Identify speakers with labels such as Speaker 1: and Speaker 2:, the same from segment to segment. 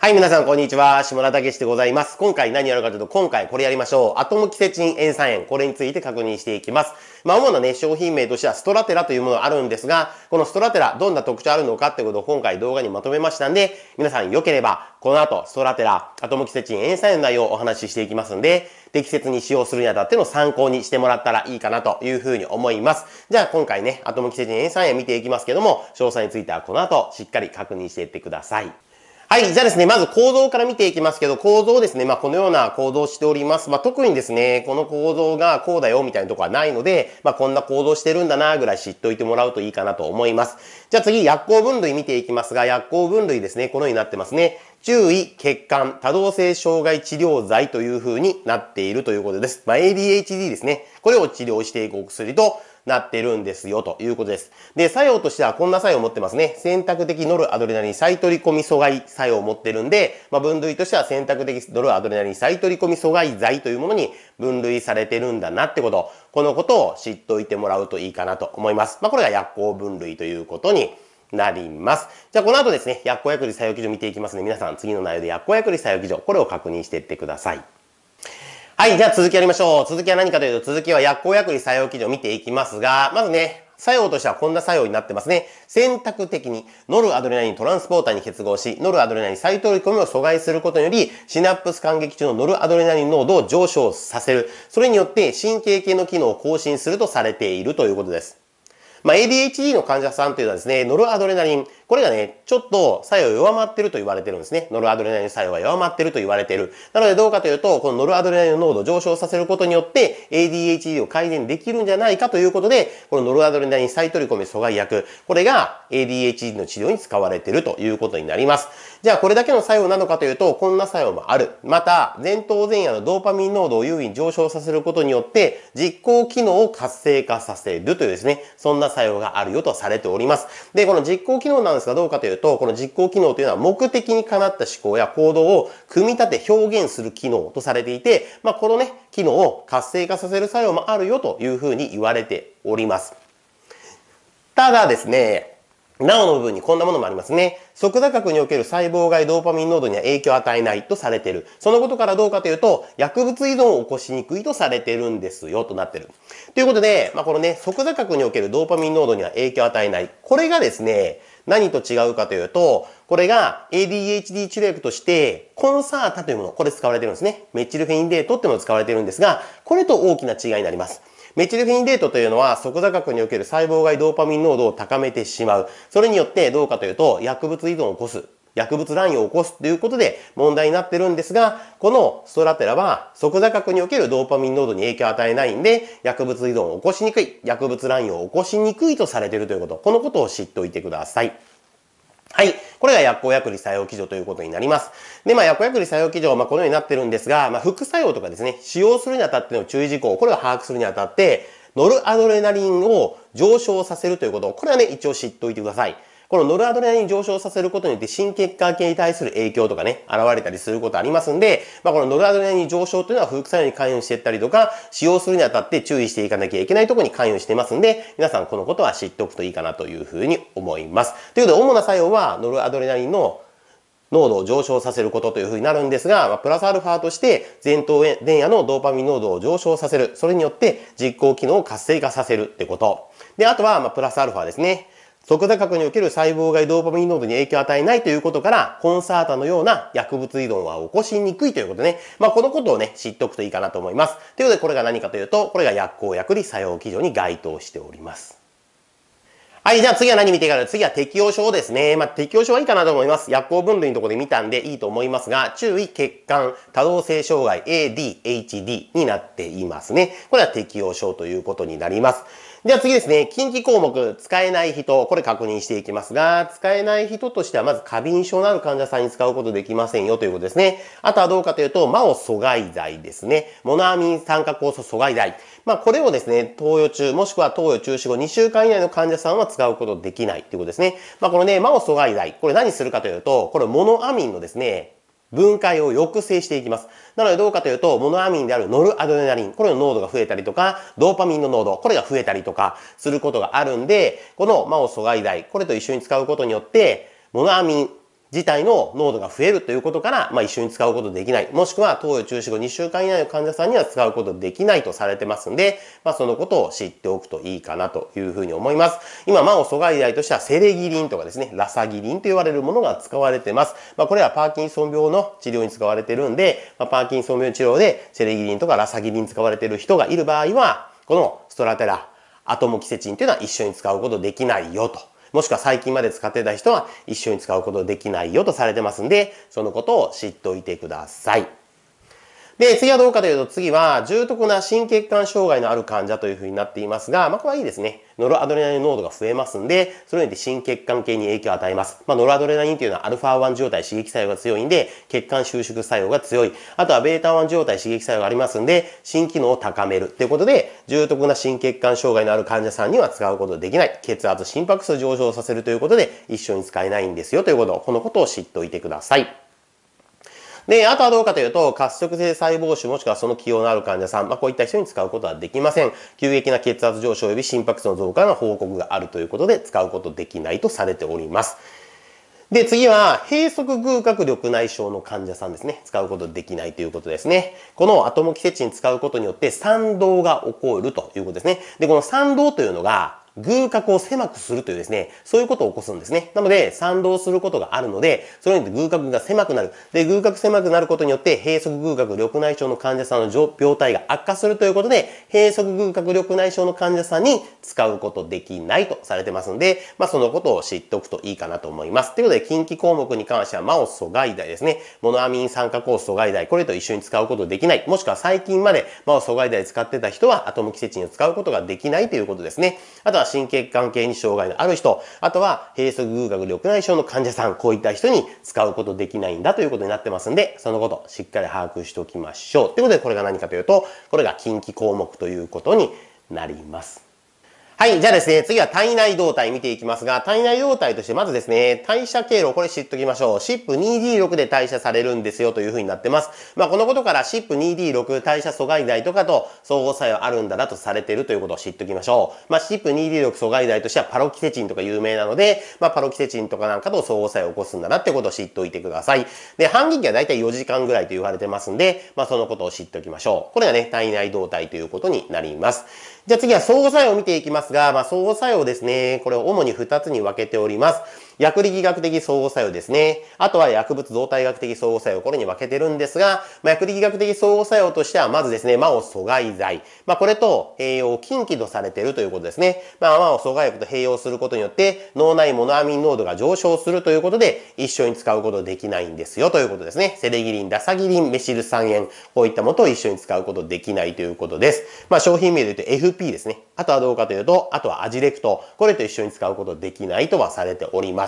Speaker 1: はい、皆さん、こんにちは。下田武史でございます。今回何やるかというと、今回これやりましょう。アトムキセチン塩酸塩。これについて確認していきます。まあ、主なね、商品名としてはストラテラというものがあるんですが、このストラテラ、どんな特徴あるのかってことを今回動画にまとめましたんで、皆さん良ければ、この後、ストラテラ、アトムキセチン塩酸塩の内容をお話ししていきますんで、適切に使用するにあたっての参考にしてもらったらいいかなというふうに思います。じゃあ今回ね、アトムキセチン塩酸塩見ていきますけども、詳細についてはこの後しっかり確認していってください。はい。じゃあですね、まず構造から見ていきますけど、構造ですね、まあこのような構造をしております。まあ特にですね、この構造がこうだよみたいなとこはないので、まあこんな構造してるんだなぐらい知っておいてもらうといいかなと思います。じゃあ次、薬効分類見ていきますが、薬効分類ですね、このようになってますね。注意、血管、多動性障害治療剤という風になっているということです。まあ、ADHD ですね。これを治療していくお薬と、なってるんですよということです。で、作用としてはこんな作用を持ってますね。選択的ノルアドレナリン再取り込み阻害作用を持ってるんで、まあ、分類としては選択的ノルアドレナリン再取り込み阻害剤というものに分類されてるんだなってこと、このことを知っておいてもらうといいかなと思います。まあ、これが薬効分類ということになります。じゃあこの後ですね、薬効薬理作用基準見ていきますね、皆さん次の内容で薬効薬理作用基準、これを確認していってください。はい、じゃあ続きやりましょう。続きは何かというと、続きは薬効薬理作用記事を見ていきますが、まずね、作用としてはこんな作用になってますね。選択的にノルアドレナリントランスポーターに結合し、ノルアドレナリン再取り込みを阻害することにより、シナプス感激中のノルアドレナリン濃度を上昇させる。それによって神経系の機能を更新するとされているということです。まあ、ADHD の患者さんというのはですね、ノルアドレナリン、これがね、ちょっと作用弱まってると言われてるんですね。ノルアドレナリン作用は弱まってると言われてる。なのでどうかというと、このノルアドレナリンの濃度を上昇させることによって、ADHD を改善できるんじゃないかということで、このノルアドレナリン再取り込み阻害薬、これが ADHD の治療に使われてるということになります。じゃあこれだけの作用なのかというと、こんな作用もある。また、前頭前野のドーパミン濃度を優位に上昇させることによって、実行機能を活性化させるというですね、そんな作用があるよとされております。で、この実行機能なんですがどうかというと、この実行機能というのは目的にかなった思考や行動を組み立て表現する機能とされていて、まあ、このね、機能を活性化させる作用もあるよというふうに言われております。ただですね、なおの部分にこんなものもありますね。即座核における細胞外ドーパミン濃度には影響を与えないとされている。そのことからどうかというと、薬物依存を起こしにくいとされてるんですよ、となってる。ということで、まあ、このね、即座核におけるドーパミン濃度には影響を与えない。これがですね、何と違うかというと、これが ADHD 治療薬として、コンサータというもの、これ使われてるんですね。メチルフェインデートってもの使われてるんですが、これと大きな違いになります。メチルフィニデートというのは即座角における細胞外ドーパミン濃度を高めてしまう。それによってどうかというと薬物依存を起こす。薬物乱用を起こすということで問題になってるんですが、このストラテラは即座角におけるドーパミン濃度に影響を与えないんで、薬物依存を起こしにくい、薬物乱用を起こしにくいとされているということ、このことを知っておいてください。はい。これが薬効薬理作用基準ということになります。で、まあ、薬効薬理作用基準は、まあ、このようになってるんですが、まあ、副作用とかですね、使用するにあたっての注意事項、これを把握するにあたって、ノルアドレナリンを上昇させるということ、これはね、一応知っておいてください。このノルアドレナリン上昇させることによって心血管系に対する影響とかね、現れたりすることありますんで、まあ、このノルアドレナリン上昇というのは副作用に関与していったりとか、使用するにあたって注意していかなきゃいけないところに関与してますんで、皆さんこのことは知っておくといいかなというふうに思います。ということで、主な作用はノルアドレナリンの濃度を上昇させることというふうになるんですが、まあ、プラスアルファとして前頭電野のドーパミン濃度を上昇させる。それによって実行機能を活性化させるってこと。で、あとは、まあ、プラスアルファですね。即座角における細胞外ドーパミン濃度に影響を与えないということから、コンサータのような薬物依存は起こしにくいということでね。まあ、このことをね、知っておくといいかなと思います。ということで、これが何かというと、これが薬効薬理作用基準に該当しております。はい、じゃあ次は何見ていいかな次は適応症ですね。まあ、適応症はいいかなと思います。薬効分類のところで見たんでいいと思いますが、注意欠陥多動性障害 ADHD になっていますね。これは適応症ということになります。では次ですね、近畿項目、使えない人、これ確認していきますが、使えない人としては、まず過敏症のある患者さんに使うことできませんよということですね。あとはどうかというと、魔を阻害剤ですね。モナアミン酸化酵素阻害剤。まあ、これをですね、投与中、もしくは投与中止後2週間以内の患者さんは使うことできないということですね。まあ、このね、魔を阻害剤、これ何するかというと、これモノアミンのですね、分解を抑制していきます。なのでどうかというと、モノアミンであるノルアドレナリン、これの濃度が増えたりとか、ドーパミンの濃度、これが増えたりとか、することがあるんで、このマオ阻害剤、これと一緒に使うことによって、モノアミン自体の濃度が増えるということから、まあ、一緒に使うことできない。もしくは、投与中止後2週間以内の患者さんには使うことできないとされてますんで、まあ、そのことを知っておくといいかなというふうに思います。今、あお阻害剤としては、セレギリンとかですね、ラサギリンと言われるものが使われてます。まあ、これはパーキンソン病の治療に使われてるんで、まあ、パーキンソン病治療でセレギリンとかラサギリン使われてる人がいる場合は、このストラテラ、アトモキセチンというのは一緒に使うことできないよと。もしくは最近まで使ってた人は一緒に使うことできないよとされてますんで、そのことを知っておいてください。で、次はどうかというと、次は重篤な心血管障害のある患者というふうになっていますが、まあ、これはいいですね。ノロアドレナリン濃度が増えますんで、それによって心血管系に影響を与えます。まあ、ノロアドレナリンというのはアルファ1状態刺激作用が強いんで、血管収縮作用が強い。あとはベータ1状態刺激作用がありますんで、心機能を高める。ということで、重篤な心血管障害のある患者さんには使うことできない。血圧、心拍数上昇させるということで、一緒に使えないんですよということ、このことを知っておいてください。で、あとはどうかというと、褐色性細胞腫もしくはその起用のある患者さん、まあ、こういった人に使うことはできません。急激な血圧上昇及び心拍数の増加の報告があるということで、使うことできないとされております。で、次は、閉塞偶角緑内障の患者さんですね。使うことできないということですね。このアトモキセチン使うことによって、賛同が起こるということですね。で、この賛同というのが、偶角を狭くするというですね、そういうことを起こすんですね。なので、賛同することがあるので、それによって偶角が狭くなる。で、偶角狭くなることによって、閉塞偶角緑内障の患者さんの病態が悪化するということで、閉塞偶角緑内障の患者さんに使うことできないとされてますんで、まあ、そのことを知っておくといいかなと思います。ということで、近畿項目に関しては、マオス阻害剤ですね。モノアミン酸化酵素阻害剤、これと一緒に使うことできない。もしくは最近までマオス阻害剤使ってた人は、アトムキセチンを使うことができないということですね。あとは心血管系に障害のある人、あとは閉塞偶学緑内障の患者さん、こういった人に使うことできないんだということになってますんで、そのことしっかり把握しておきましょう。ということで、これが何かというと、これが近畿項目ということになります。はい。じゃあですね、次は体内動態見ていきますが、体内動態としてまずですね、代謝経路、これ知っときましょう。CIP2D6 で代謝されるんですよという風になってます。まあ、このことから CIP2D6 代謝阻害剤とかと相互作用あるんだなとされてるということを知っときましょう。まあ、CIP2D6 阻害剤としてはパロキセチンとか有名なので、まあ、パロキセチンとかなんかと相互作用を起こすんだなってことを知っておいてください。で、半減期はだいたい4時間ぐらいと言われてますんで、まあ、そのことを知っておきましょう。これがね、体内動態ということになります。じゃあ次は相互作用を見ていきますが、まあ、相互作用ですね。これを主に2つに分けております。薬理学的相互作用ですね。あとは薬物動体学的相互作用、これに分けてるんですが、まあ、薬理学的相互作用としては、まずですね、魔を阻害剤。まあ、これと栄養を禁忌とされているということですね。まあ、魔を阻害薬と併用することによって、脳内モノアミン濃度が上昇するということで、一緒に使うことできないんですよということですね。セレギリン、ダサギリン、メシル酸塩、こういったものと一緒に使うことできないということです。まあ、商品名で言うと FP ですね。あとはどうかというと、あとはアジレクト。これと一緒に使うことできないとはされております。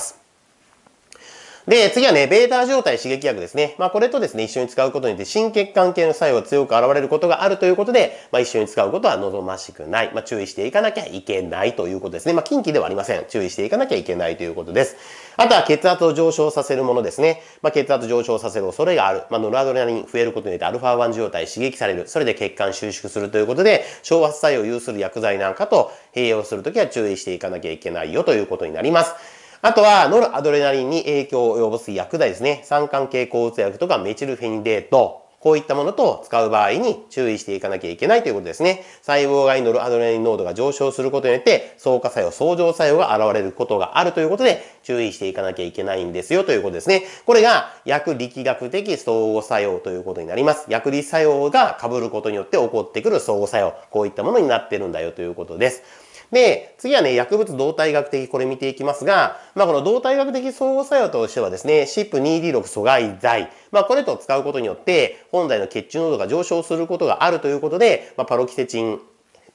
Speaker 1: で、次はね、ベータ状態刺激薬ですね。まあ、これとですね、一緒に使うことによって心血管系の作用が強く現れることがあるということで、まあ、一緒に使うことは望ましくない。まあ、注意していかなきゃいけないということですね。まあ、近畿ではありません。注意していかなきゃいけないということです。あとは血圧を上昇させるものですね。まあ、血圧上昇させる恐れがある。まあ、ノルアドレナリン増えることによってアルファ1状態刺激される。それで血管収縮するということで、昇発作用を有する薬剤なんかと併用するときは注意していかなきゃいけないよということになります。あとは、ノルアドレナリンに影響を及ぼす薬剤ですね。三化系抗うつ薬とかメチルフェニデート。こういったものと使う場合に注意していかなきゃいけないということですね。細胞外ノルアドレナリン濃度が上昇することによって、相加作用、相乗作用が現れることがあるということで、注意していかなきゃいけないんですよということですね。これが薬力学的相互作用ということになります。薬理作用が被ることによって起こってくる相互作用、こういったものになってるんだよということです。で、次はね、薬物動態学的、これ見ていきますが、まあ、この動態学的相互作用としてはですね、c i p 2 d 6阻害剤、まあ、これと使うことによって、本来の血中濃度が上昇することがあるということで、まあ、パロキセチン、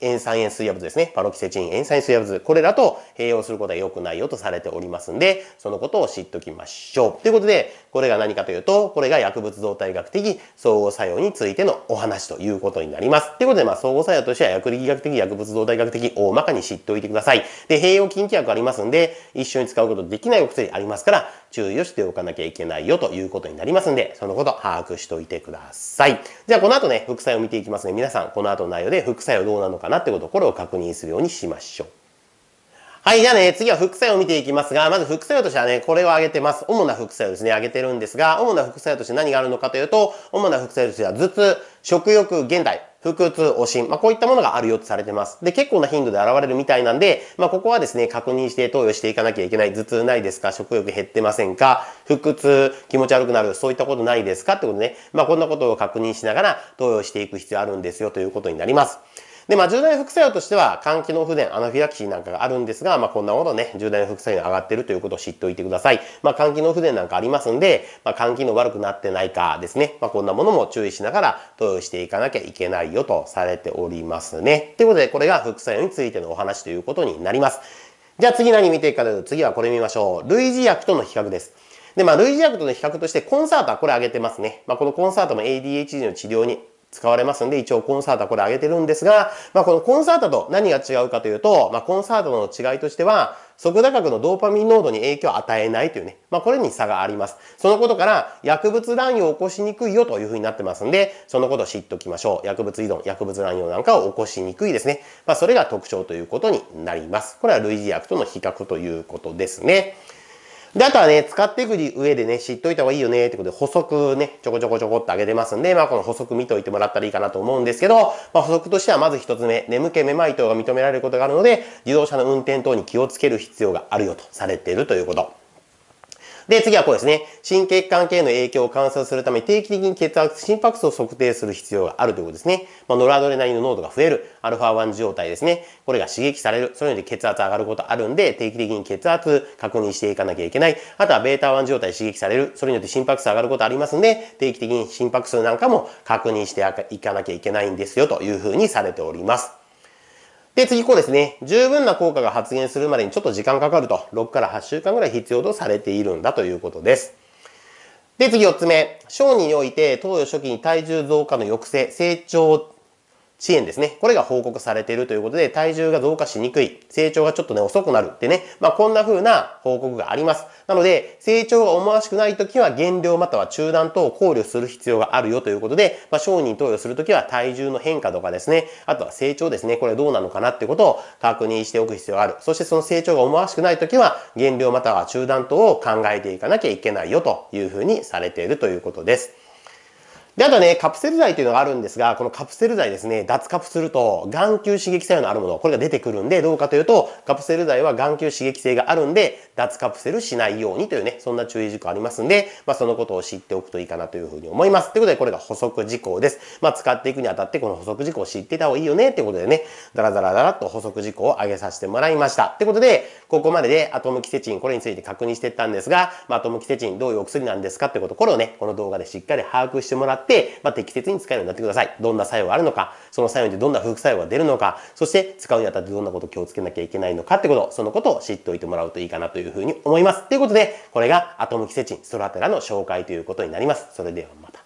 Speaker 1: 塩酸塩水薬物ですね。パロキセチン、塩酸塩水薬物。これらと併用することは良くないよとされておりますんで、そのことを知っておきましょう。ということで、これが何かというと、これが薬物動態学的相互作用についてのお話ということになります。ということで、まあ、相互作用としては薬理学的、薬物動態学的、大まかに知っておいてください。で、併用禁忌薬ありますんで、一緒に使うことできないお薬ありますから、注意をしておかなきゃいけないよということになりますんで、そのこと把握しておいてください。じゃあ、この後ね、副作用を見ていきますね。皆さん、この後の内容で副作用どうなのかなってことを、これを確認するようにしましょう。はい、じゃあね、次は副作用を見ていきますが、まず副作用としてはね、これを挙げてます。主な副作用ですね、挙げてるんですが、主な副作用として何があるのかというと、主な副作用としては頭痛、食欲、現代、腹痛、おしん、まあ、こういったものがあるよとされてます。で、結構な頻度で現れるみたいなんで、まあ、ここはですね、確認して投与していかなきゃいけない。頭痛ないですか食欲減ってませんか腹痛、気持ち悪くなる、そういったことないですかってことね。まあ、こんなことを確認しながら投与していく必要あるんですよということになります。で、まあ、重大な副作用としては、換気の不全、アナフィラキシーなんかがあるんですが、まあ、こんなものね、重大な副作用が上がってるということを知っておいてください。まあ、換気の不全なんかありますんで、まあ、換気の悪くなってないかですね。まあ、こんなものも注意しながら、投与していかなきゃいけないよとされておりますね。ということで、これが副作用についてのお話ということになります。じゃあ次何見ていくかというと、次はこれ見ましょう。類似薬との比較です。で、まあ、類似薬との比較として、コンサートはこれ挙げてますね。まあ、このコンサートも ADHD の治療に使われますんで、一応コンサータこれ上げてるんですが、まあこのコンサータと何が違うかというと、まあコンサータの違いとしては、即打角のドーパミン濃度に影響を与えないというね、まあこれに差があります。そのことから、薬物乱用を起こしにくいよというふうになってますんで、そのことを知っておきましょう。薬物依存、薬物乱用なんかを起こしにくいですね。まあそれが特徴ということになります。これは類似薬との比較ということですね。で、あとはね、使っていく上でね、知っといた方がいいよね、ってことで補足ね、ちょこちょこちょこってあげてますんで、まあこの補足見といてもらったらいいかなと思うんですけど、まあ補足としてはまず一つ目、眠気めまい等が認められることがあるので、自動車の運転等に気をつける必要があるよとされているということ。で、次はこうですね。心血管系の影響を観察するため定期的に血圧、心拍数を測定する必要があるということですね。まあ、ノラドレナリンの濃度が増える、アルファ1状態ですね。これが刺激される。それによって血圧上がることあるんで、定期的に血圧確認していかなきゃいけない。あとはベータ1状態刺激される。それによって心拍数上がることありますんで、定期的に心拍数なんかも確認していかなきゃいけないんですよというふうにされております。で、次こうですね。十分な効果が発現するまでにちょっと時間かかると、6から8週間ぐらい必要とされているんだということです。で、次4つ目。小児において、投与初期に体重増加の抑制、成長支援ですね。これが報告されているということで、体重が増加しにくい、成長がちょっとね、遅くなるってね、まあこんな風な報告があります。なので、成長が思わしくない時は減量または中断等を考慮する必要があるよということで、まあ商品投与する時は体重の変化とかですね、あとは成長ですね、これどうなのかなってことを確認しておく必要がある。そしてその成長が思わしくない時は減量または中断等を考えていかなきゃいけないよという風にされているということです。で、あとね、カプセル剤というのがあるんですが、このカプセル剤ですね、脱カプすると、眼球刺激作用のあるもの、これが出てくるんで、どうかというと、カプセル剤は眼球刺激性があるんで、脱カプセルしないようにというね、そんな注意事項ありますんで、まあ、そのことを知っておくといいかなというふうに思います。ということで、これが補足事項です。まあ、使っていくにあたって、この補足事項を知ってた方がいいよね、ということでね、ダラダラダラっと補足事項を挙げさせてもらいました。ということで、ここまででアトムキセチン、これについて確認していったんですが、まあ、アトムキセチンどういうお薬なんですかってこと、これをね、この動画でしっかり把握してもらって、まあ、適切に使えるようになってください。どんな作用があるのか、その作用でどんな副作用が出るのか、そして使うにあたってどんなことを気をつけなきゃいけないのかってこと、そのことを知っておいてもらうといいかなといういうふうに思います。ということで、これがアトムキセチン、ストラテラの紹介ということになります。それではまた。